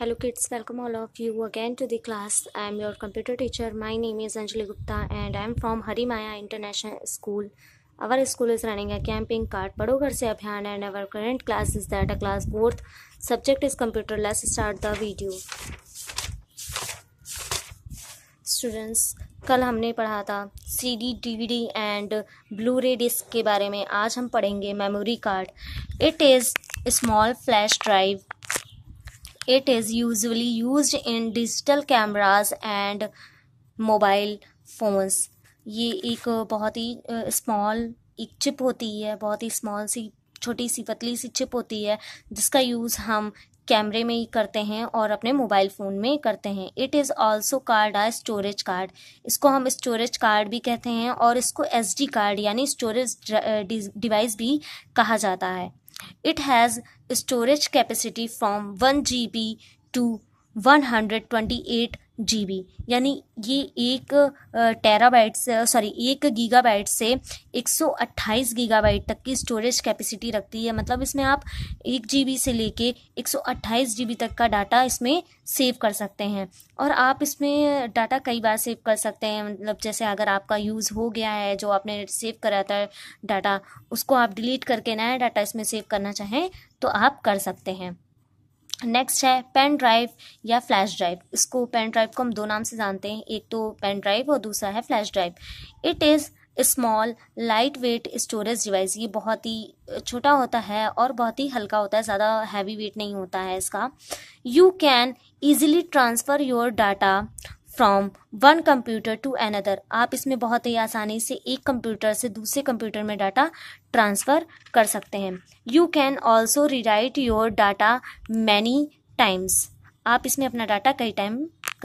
hello kids welcome all of you again to the class I am your computer teacher my name is Anjali Gupta and I am from Hari Maya international school our school is running a camping card पढ़ो घर से अभियान and our current class is that a class fourth subject is computer let's start the video students कल हमने पढ़ा था C D D D and blu ray disc के बारे में आज हम पढ़ेंगे memory card it is small flash drive it is usually used in digital cameras and mobile phones ये एक बहुत ही स्मॉल एक चिप होती है बहुत ही स्मॉल सी छोटी सी पतली सी चिप होती है जिसका यूज़ हम कैमरे में ही करते हैं और अपने मोबाइल फ़ोन में करते हैं it is also card a storage card इसको हम स्टोरेज कार्ड भी कहते हैं और इसको एसडी कार्ड यानी स्टोरेज डिवाइस भी कहा जाता है It has storage capacity from 1 GB to 128 B यानी ये एक टेराबाइट से सॉरी एक गीगाबाइट से 128 गीगाबाइट तक की स्टोरेज कैपेसिटी रखती है मतलब इसमें आप एक बी से लेके 128 जीबी तक का डाटा इसमें सेव कर सकते हैं और आप इसमें डाटा कई बार सेव कर सकते हैं मतलब जैसे अगर आपका यूज़ हो गया है जो आपने सेव करा था डाटा उसको आप डिलीट करके नया डाटा इसमें सेव करना चाहें तो आप कर सकते हैं नेक्स्ट है पेन ड्राइव या फ्लैश ड्राइव इसको पेन ड्राइव को हम दो नाम से जानते हैं एक तो पेन ड्राइव और दूसरा है flash drive it is small lightweight storage device ये बहुत ही छोटा होता है और बहुत ही हल्का होता है ज़्यादा हैवी वेट नहीं होता है इसका you can easily transfer your data from one computer to another आप इसमें बहुत ही आसानी से एक कंप्यूटर से दूसरे कंप्यूटर में डाटा ट्रांसफ़र कर सकते हैं you can also rewrite your data many times आप इसमें अपना डाटा कई टाइम